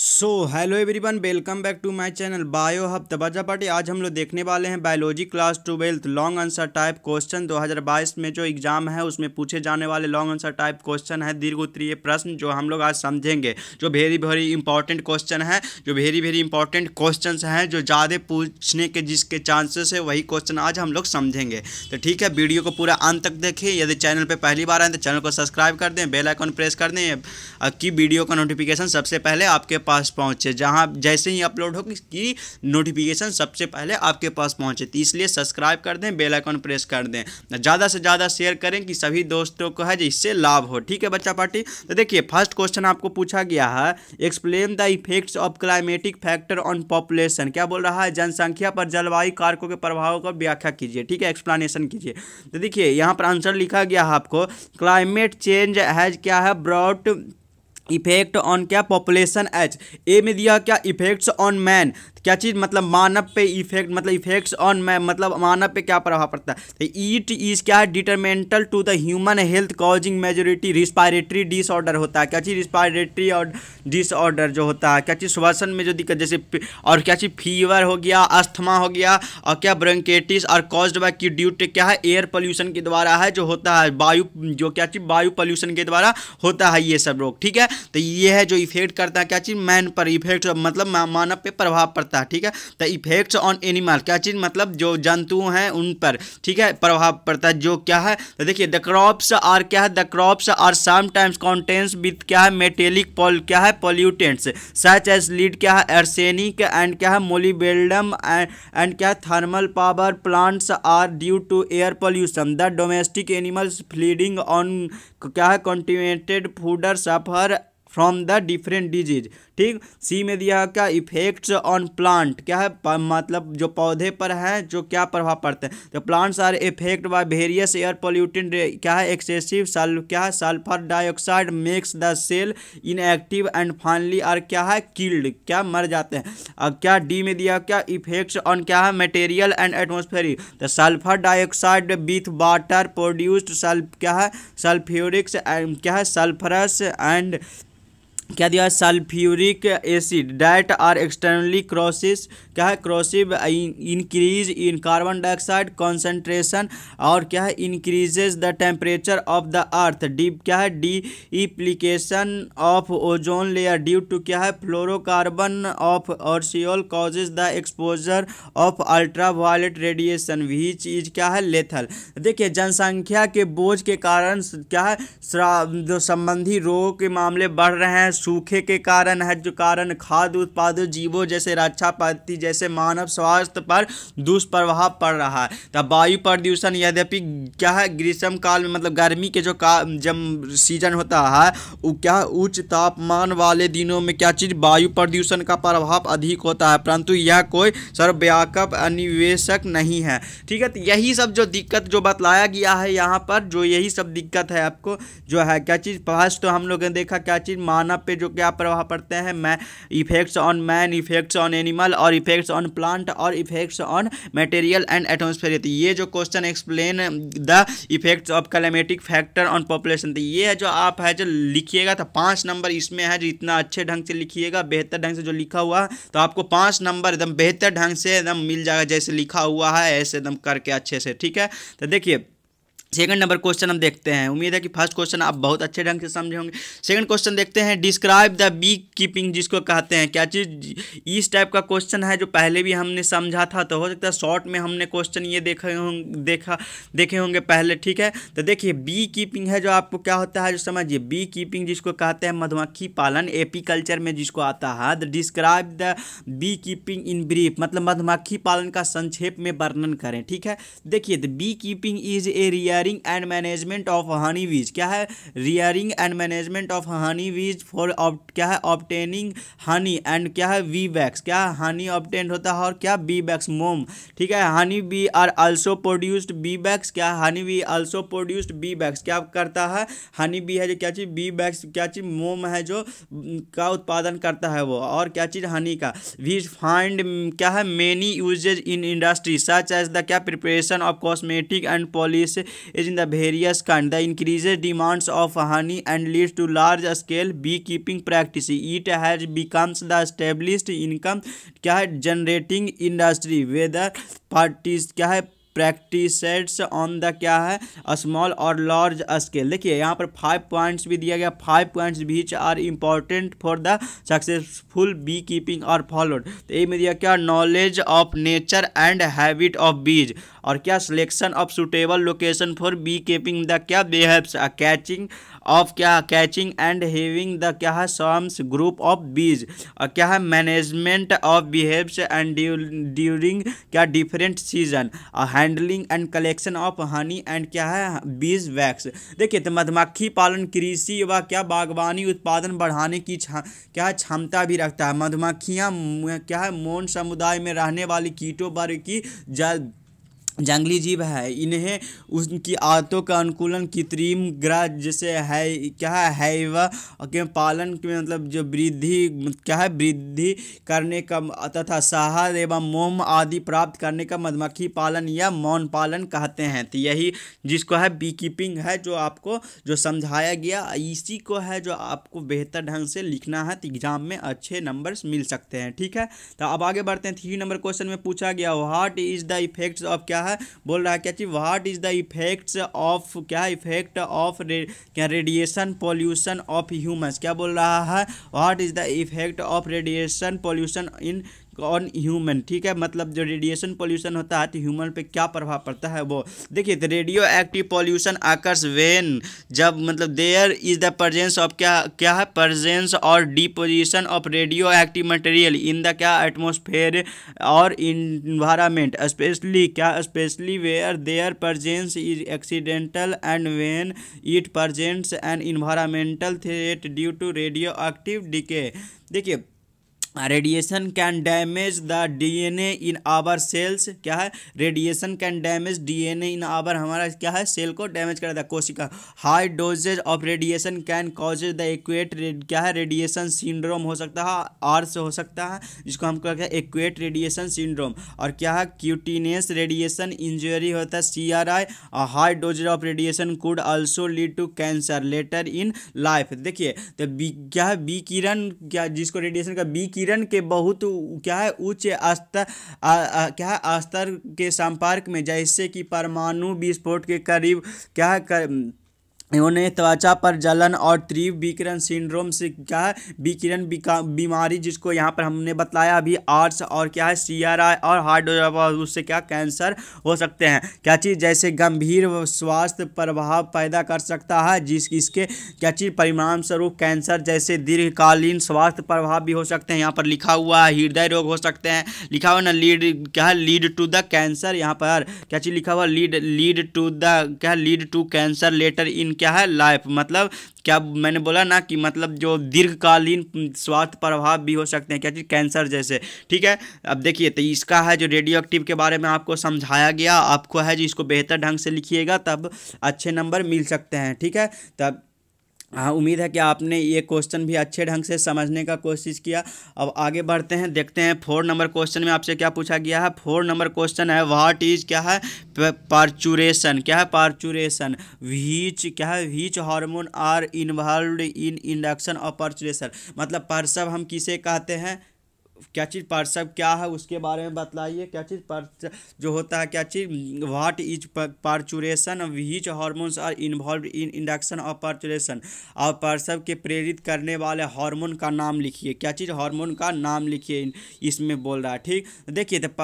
so hello everyone welcome back to my channel bio hub तबाजा party आज हम लोग देखने वाले हैं biology class twelfth long answer type question 2022 में जो एग्जाम है उसमें पूछे जाने वाले लॉन्ग आंसर टाइप क्वेश्चन है दीर्घ उत्तरीय प्रश्न जो हम लोग आज समझेंगे जो वेरी वेरी इंपॉर्टेंट क्वेश्चन है जो वेरी वेरी इंपॉर्टेंट क्वेश्चन हैं जो ज़्यादा पूछने के जिसके चांसेस है वही क्वेश्चन आज हम लोग समझेंगे तो ठीक है वीडियो को पूरा अंत तक देखिए यदि चैनल पर पहली बार आए तो चैनल को सब्सक्राइब कर दें बेलाइकॉन प्रेस कर दें की वीडियो का नोटिफिकेशन सबसे पहले आपके पास पहुँचे जहाँ जैसे ही अपलोड हो कि नोटिफिकेशन सबसे पहले आपके पास पहुँचे तो इसलिए सब्सक्राइब कर दें बेलाइकॉन प्रेस कर दें ज़्यादा से ज़्यादा शेयर करें कि सभी दोस्तों को है इससे लाभ हो ठीक है बच्चा पार्टी तो देखिए फर्स्ट क्वेश्चन आपको पूछा गया है explain the effects of climatic factor on population क्या बोल रहा है जनसंख्या पर जलवायु कारकों के प्रभाव का व्याख्या कीजिए ठीक है एक्सप्लानशन कीजिए तो देखिए यहाँ पर आंसर लिखा गया है आपको क्लाइमेट चेंज हैज क्या है ब्रॉड इफेक्ट ऑन क्या पॉपुलेशन एच ए में दिया क्या इफेक्ट्स ऑन मैन क्या चीज़ मतलब मानव पे इफेक्ट मतलब इफेक्ट्स ऑन मैन मतलब मानव पे क्या प्रभाव पड़ता है तो ईट इज क्या है detrimental to the human health causing majority respiratory disorder होता है क्या चीज़ रिस्पायरेटरी और डिसऑर्डर जो होता है क्या चीज़ श्वसन में जो दिक्कत जैसे और क्या चीज़ फीवर हो गया अस्थमा हो गया और क्या ब्रंकेटिस और कॉज्ड बाय की ड्यूट क्या है एयर पॉल्यूशन के द्वारा है जो होता है वायु जो क्या चीज़ वायु पॉल्यूशन के द्वारा होता है ये सब रोग ठीक है तो ये है जो इफेक्ट करता है क्या चीज़ मैन पर इफेक्ट मतलब मानव पे प्रभाव पड़ता है ठीक है तो इफेक्ट्स ऑन एनिमल क्या चीज़ मतलब जो जंतु हैं उन पर ठीक है प्रभाव पड़ता है जो क्या है तो देखिए द क्रॉप्स आर क्या है the crops are sometimes contains with क्या है मेटेलिक पॉल क्या है पॉल्यूटेंट्स सच एज लीड क्या है एरसेनिक एंड क्या है मोलीबेल्डम एंड क्या है thermal power plants are due to air pollution the domestic animals feeding on क्या है contaminated fodder suffer from the different disease ठीक सी में दिया क्या इफेक्ट्स ऑन प्लांट क्या है मतलब जो पौधे पर हैं जो क्या प्रभाव पड़ते हैं तो plants are effect by various air pollutant क्या है एक्सेसिव सल्फ क्या है sulphur dioxide makes the cell inactive and finally are क्या है किल्ड क्या मर जाते हैं और क्या डी में दिया क्या इफेक्ट्स ऑन क्या है मटेरियल एंड एटमोसफेरिक तो sulphur dioxide with water produced sulph क्या है सल्फ्यूरिक्स एंड क्या है सल्फरस एंड क्या दिया है सल्फ्यूरिक एसिड डाइट आर एक्सटर्नली क्रॉसिस क्या है corrosive increase in carbon dioxide concentration और क्या है increases the temperature of the earth D क्या है depletion of ozone layer due to क्या है fluorocarbon of aerosol causes the exposure of ultraviolet radiation भी चीज क्या है लेथल देखिए जनसंख्या के बोझ के कारण क्या है संबंधी रोगों के मामले बढ़ रहे हैं सूखे के कारण है जो कारण खाद्य उत्पादों जीवों जैसे रक्षा पद्धति जैसे मानव स्वास्थ्य पर दुष्प्रभाव पड़ रहा है तब वायु प्रदूषण यद्यपि क्या है ग्रीष्म काल में मतलब गर्मी के जो का जब सीजन होता है वो क्या उच्च तापमान वाले दिनों में क्या चीज़ वायु प्रदूषण का प्रभाव अधिक होता है परंतु यह कोई सर्वव्यापक अनिवेशक नहीं है ठीक है तो यही सब जो दिक्कत जो बतलाया गया है यहाँ पर जो यही सब दिक्कत है आपको जो है क्या चीज़ फर्स्ट तो हम लोगों ने देखा क्या चीज़ मानव पे जो क्या प्रभाव पड़ते हैं मै effects on man effects on animal और इफेक्ट्स ऑन प्लांट और effects on material and atmosphere ये जो question explain the effects of climatic factor on population ये जो आप है जो लिखिएगा तो पाँच नंबर इसमें है जो इतना अच्छे ढंग से लिखिएगा बेहतर ढंग से जो लिखा हुआ तो आपको पाँच नंबर एकदम बेहतर ढंग से एकदम मिल जाएगा जैसे लिखा हुआ है ऐसे एकदम करके अच्छे से ठीक है तो देखिए सेकंड नंबर क्वेश्चन हम देखते हैं उम्मीद है कि फर्स्ट क्वेश्चन आप बहुत अच्छे ढंग से समझे होंगे सेकंड क्वेश्चन देखते हैं डिस्क्राइब द बी कीपिंग जिसको कहते हैं क्या चीज़ इस टाइप का क्वेश्चन है जो पहले भी हमने समझा था तो हो सकता है शॉर्ट में हमने क्वेश्चन ये देखे होंगे देखा देखे होंगे पहले ठीक है तो देखिए बी कीपिंग है जो आपको क्या होता है जो समझिए बी कीपिंग जिसको कहते हैं मधुमक्खी पालन एपी कल्चर में जिसको आता है the describe the beekeeping in brief मतलब मधुमक्खी पालन का संक्षेप में वर्णन करें ठीक है देखिए the beekeeping is a real rearing and management of honey bees क्या है rearing and management of honey bees for क्या है ऑप्टेनिंग हनी एंड क्या है वी बैक्स क्या है हनी ऑप्टेन होता है और क्या बी बैक्स मोम ठीक है honey bee are also produced beeswax क्या honey bee also produced beeswax क्या करता है हनी बी है जो क्या चीज़ बी बैक्स क्या चीज़ मोम है जो का उत्पादन करता है वो और क्या चीज़ हनी का वी फाइंड क्या है many uses in industry such as the क्या preparation of cosmetic and polish is in the various various the increase demands of honey and leads to large scale beekeeping practice it has becomes the established income क्या है generating industry weather parties क्या है practice on the क्या है small और large scale देखिए यहाँ पर फाइव पॉइंट्स भी दिया गया five points which are important for the successful beekeeping और फॉलोड तो ये में दिया क्या knowledge of nature and habit of bees और क्या selection of suitable location for beekeeping the क्या बेहप्स कैचिंग ऑफ क्या कैचिंग एंड हेविंग द क्या है सम्स ग्रुप ऑफ बीज और क्या है management of beehives and during क्या different season handling and collection of honey and क्या है बीज वैक्स देखिए तो मधुमक्खी पालन कृषि व क्या बागवानी उत्पादन बढ़ाने की क्या क्षमता भी रखता है मधुमक्खियाँ क्या है मोन समुदाय में रहने वाली कीटों वर्ग की जल जंगली जीव है इन्हें उनकी आदतों का अनुकूलन कृत्रिम ग्रह जैसे है क्या है वह के पालन के मतलब जो वृद्धि क्या है वृद्धि करने का तथा शहद एवं मोम आदि प्राप्त करने का मधुमक्खी पालन या मौन पालन कहते हैं तो यही जिसको है बी कीपिंग है जो आपको जो समझाया गया इसी को है जो आपको बेहतर ढंग से लिखना है तो एग्जाम में अच्छे नंबर मिल सकते हैं ठीक है तो अब आगे बढ़ते हैं थ्री नंबर क्वेश्चन में पूछा गया what is the effects of क्या है बोल रहा है क्या चीज what is the effects of क्या इफेक्ट ऑफ क्या रेडिएशन पॉल्यूशन ऑफ ह्यूमंस क्या बोल रहा है what is the effect of radiation pollution in on human ठीक है मतलब जो रेडिएशन पॉल्यूशन होता है तो ह्यूमन पे क्या प्रभाव पड़ता है वो देखिए radioactive pollution occurs when जब मतलब there is the presence of क्या क्या है प्रजेंस और deposition of radioactive material in the क्या एटमोसफेयर और इन्वायरमेंट स्पेशली क्या specially where their presence is accidental and when it presents and environmental threat due to radioactive decay देखिए radiation can damage the DNA in our cells क्या है radiation can damage DNA in our हमारा क्या है cell को damage कर है कोशिका high doses of radiation can causes the acute क्या है रेडिएशन सिंड्रोम हो सकता है आर्स हो सकता है जिसको हम कहते हैं एक्वेट रेडिएशन सिंड्रोम और क्या है क्यूटीनियस रेडिएशन इंजरी होता है C R I high doses of radiation could also lead to cancer later in life देखिए तो बी क्या है बी किरण क्या जिसको रेडिएशन का बी विकिरण के बहुत क्या है उच्च स्तर क्या है स्तर के संपर्क में जैसे कि परमाणु विस्फोट के करीब क्या है कर, इन्होंने त्वचा पर जलन और तीव्र विकिरण सिंड्रोम से क्या है विकिरण बीमारी जिसको यहाँ पर हमने बताया अभी आर्ट्स और क्या है सी और हार्ट उससे क्या कैंसर हो सकते हैं क्या चीज़ जैसे गंभीर स्वास्थ्य प्रभाव पैदा कर सकता है जिस इसके क्या चीज़ परिणाम स्वरूप कैंसर जैसे दीर्घकालीन स्वास्थ्य प्रभाव भी हो सकते हैं यहाँ पर लिखा हुआ है हृदय रोग हो सकते हैं लिखा हुआ ना लीड क्या लीड टू द कैंसर यहाँ पर क्या चीज़ लिखा हुआ लीड लीड टू द क्या lead to cancer later in क्या है लाइफ मतलब क्या मैंने बोला ना कि मतलब जो दीर्घकालीन स्वास्थ्य प्रभाव भी हो सकते हैं क्या चीज़ कैंसर जैसे ठीक है अब देखिए तो इसका है जो रेडियो एक्टिव के बारे में आपको समझाया गया आपको है जो इसको बेहतर ढंग से लिखिएगा तब अच्छे नंबर मिल सकते हैं ठीक है तब हाँ उम्मीद है कि आपने ये क्वेश्चन भी अच्छे ढंग से समझने का कोशिश किया अब आगे बढ़ते हैं देखते हैं फोर नंबर क्वेश्चन में आपसे क्या पूछा गया है फोर नंबर क्वेश्चन है व्हाट इज क्या है पार्चुरेशन क्या है पार्चुरेशन व्हीच क्या है which hormone are involve in induction और पार्चुरेशन मतलब परसव हम किसे कहते हैं क्या चीज़ पार्सव क्या है उसके बारे में बतलाइए क्या चीज़ पार जो होता है क्या चीज़ what is parturition which hormones are involve in induction of parturition और पार्सव के प्रेरित करने वाले हार्मोन का नाम लिखिए क्या चीज़ हार्मोन का नाम लिखिए इसमें बोल रहा है ठीक देखिए तो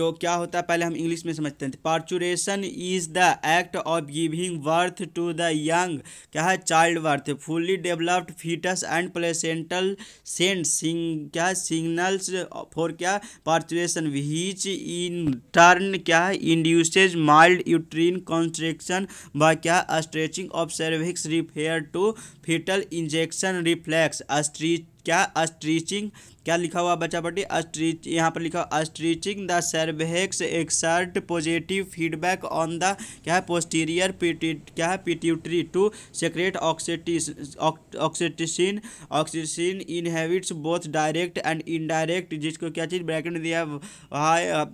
जो क्या होता है पहले हम इंग्लिश में समझते हैं parturition is the act of giving birth to the young क्या है childbirth fully developed foetus and placental सेंट सिंग क्या सिग्नल सेल्स फॉर क्या पार्चुएसन हीच इन टर्न क्या है इंड्यूसेज माइल्ड यूट्रीन कॉन्स्ट्रेक्शन व क्या stretching of cervix refer to foetal injection reflex stretch क्या अस्ट्रीचिंग क्या लिखा हुआ बच्चा बटी अस्ट्रीच यहाँ पर लिखा हुआ stretching the cervix exert positive feedback on the क्या है पोस्टीरियर क्या है पिट्यूटरी टू सेक्रेट ऑक्सीटिस oxytocin oxytocin inhibits both direct and indirect जिसको क्या चीज़ ब्रैकेट दिया है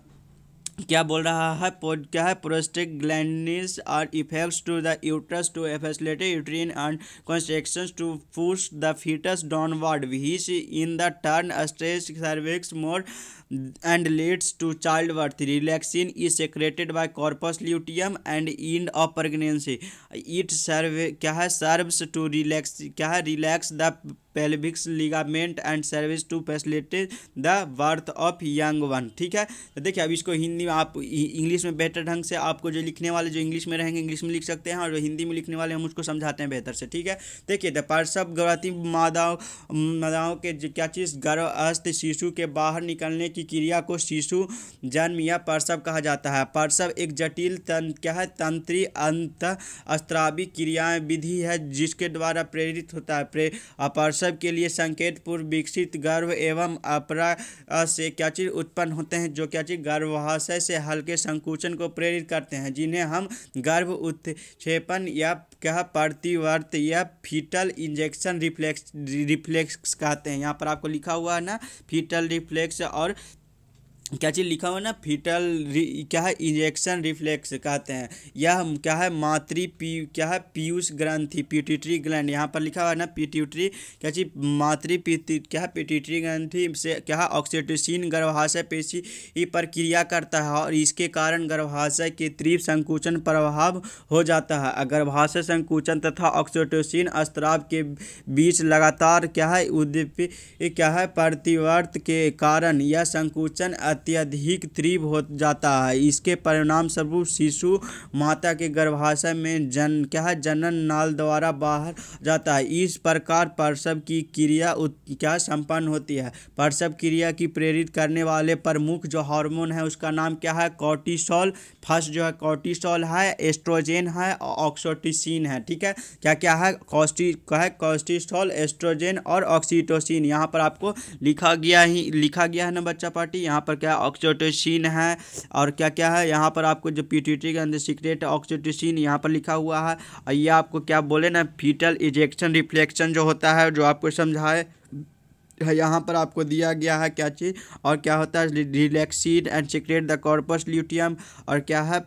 क्या बोल रहा है पोड क्या है prostaglandins are effects to the uterus to facilitate uterine and construction to push the foetus downward which in the turn stress cervix more and leads to childbirth relaxin is secreted by corpus luteum and end of pregnancy it serve क्या है serves to relax क्या है relax the pelvic ligament and cervix to facilitate the birth of young one ठीक है तो देखिए अब इसको हिंदी हिंदी में आप इंग्लिश में बेहतर ढंग से आपको जो लिखने वाले जो इंग्लिश में रहेंगे इंग्लिश में लिख सकते हैं और जो हिंदी में लिखने वाले हम उसको समझाते हैं बेहतर से ठीक है देखिए द पार्सव गर्भवती मादाओं मादाओं के क्या चीज़ गर्भस्थ शिशु के बाहर निकलने की क्रिया को शिशु जन्म या पार्सव कहा जाता है पार्सव एक जटिल तन, क्या है तंत्री अंत अस्त्रावी क्रियाएं विधि है जिसके द्वारा प्रेरित होता है प्रे पार्सव के लिए संकेत पूर्व विकसित गर्भ एवं अपरा से क्या चीज़ उत्पन्न होते हैं जो क्या चीज़ गर्भवास आशय से हल्के संकुचन को प्रेरित करते हैं जिन्हें हम गर्भ उत्पण या कह प्रतिवर्त या फीटल इंजेक्शन रिफ्लेक्स रिफ्लेक्स कहते हैं यहाँ पर आपको लिखा हुआ है ना फीटल रिफ्लेक्स और क्या चीज़ लिखा हुआ ना फीटल क्या है इंजेक्शन रिफ्लेक्स कहते हैं यह क्या है मातृ पी क्या है पीयूष ग्रंथि पीटिट्री ग्लैंड यहाँ पर लिखा हुआ है ना पिट्यूटरी क्या चीज़ मातृ क्या है पिट्यूटरी ग्रंथि से क्या है ऑक्सीटोसिन गर्भाशय पेशी पर क्रिया करता है और इसके कारण गर्भाशय के तीव्र संकुचन प्रभाव हो जाता है गर्भाशय संकुचन तथा ऑक्सीटोसिन अस्त्राव के बीच लगातार क्या है उद्यपी क्या है प्रतिवर्त के कारण यह संकुचन अत्यधिक तीव्र हो जाता है इसके परिणाम स्वरूप शिशु माता के गर्भाशय में जन क्या जनन नाल द्वारा बाहर जाता है इस प्रकार प्रसव की क्रिया क्या संपन्न होती है प्रसव क्रिया की प्रेरित करने वाले प्रमुख जो हार्मोन है उसका नाम क्या है कॉर्टिसोल फर्स्ट जो है कॉर्टिसोल है एस्ट्रोजेन है ऑक्सोटिसिन है ठीक है क्या क्या है कॉस्टी क्या है कॉस्टिस्टॉल एस्ट्रोजेन और ऑक्सीटोसिन यहाँ पर आपको लिखा गया ही लिखा गया है ना बच्चा पार्टी यहाँ पर क्या है ऑक्सीटोसिन है और क्या क्या है यहाँ पर आपको जो पीटीटी के अंदर सीक्रेट ऑक्सीटोसिन यहाँ पर लिखा हुआ है और ये आपको क्या बोले ना फीटल इजेक्शन रिफ्लेक्शन जो होता है जो आपको समझाए यहाँ पर आपको दिया गया है क्या चीज़ और क्या होता है relaxin and secrete the corpus luteum और क्या है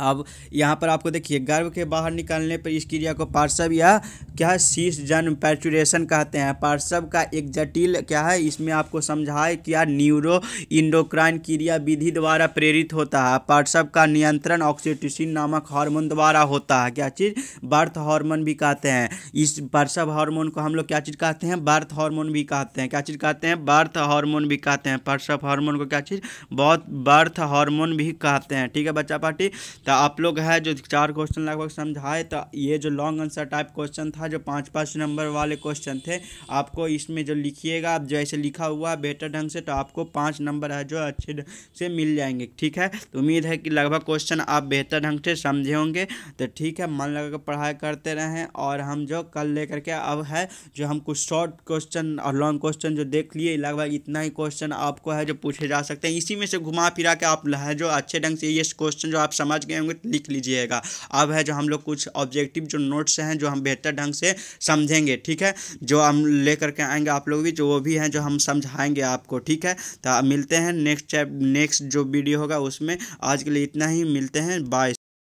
अब यहाँ पर आपको देखिए गर्भ के बाहर निकालने पर इस क्रिया को पार्श्व या क्या शीश जन्म पैचुरेशन कहते हैं पार्श्व का एक जटिल क्या है इसमें आपको समझाए क्या न्यूरो इंडोक्राइन क्रिया विधि द्वारा प्रेरित होता है पार्श्व का नियंत्रण ऑक्सीटोसिन नामक हार्मोन द्वारा होता है क्या चीज़ बर्थ हार्मोन भी कहते हैं इस पार्श्व हार्मोन को हम लोग क्या चीज़ कहते हैं बर्थ हार्मोन भी कहते हैं क्या चीज़ कहते हैं बर्थ हार्मोन भी कहते हैं पार्श्व हार्मोन को क्या चीज़ बहुत बर्थ हार्मोन भी कहते हैं ठीक है बच्चा पार्टी तो आप लोग है जो चार क्वेश्चन लगभग समझाए तो ये जो लॉन्ग आंसर टाइप क्वेश्चन था जो पाँच पाँच नंबर वाले क्वेश्चन थे आपको इसमें जो लिखिएगा आप जैसे लिखा हुआ है बेहतर ढंग से तो आपको पाँच नंबर है जो अच्छे से मिल जाएंगे ठीक है तो उम्मीद है कि लगभग क्वेश्चन आप बेहतर ढंग से समझे होंगे तो ठीक है मन लगा कर पढ़ाई करते रहें और हम जो कल ले करके अब है जो हम कुछ शॉर्ट क्वेश्चन और लॉन्ग क्वेश्चन जो देख लिए लगभग इतना ही क्वेश्चन आपको है जो पूछे जा सकते हैं इसी में से घुमा फिरा के आप जो अच्छे ढंग से ये क्वेश्चन जो आप समझ गए चुके होंगे तो लिख लीजिएगा अब है जो हम लोग कुछ ऑब्जेक्टिव जो नोट्स हैं जो हम बेहतर ढंग से समझेंगे ठीक है जो हम ले करके आएंगे आप लोग भी जो वो भी हैं जो हम समझाएंगे आपको ठीक है तो मिलते हैं नेक्स्ट नेक्स्ट जो वीडियो होगा उसमें आज के लिए इतना ही मिलते हैं बाय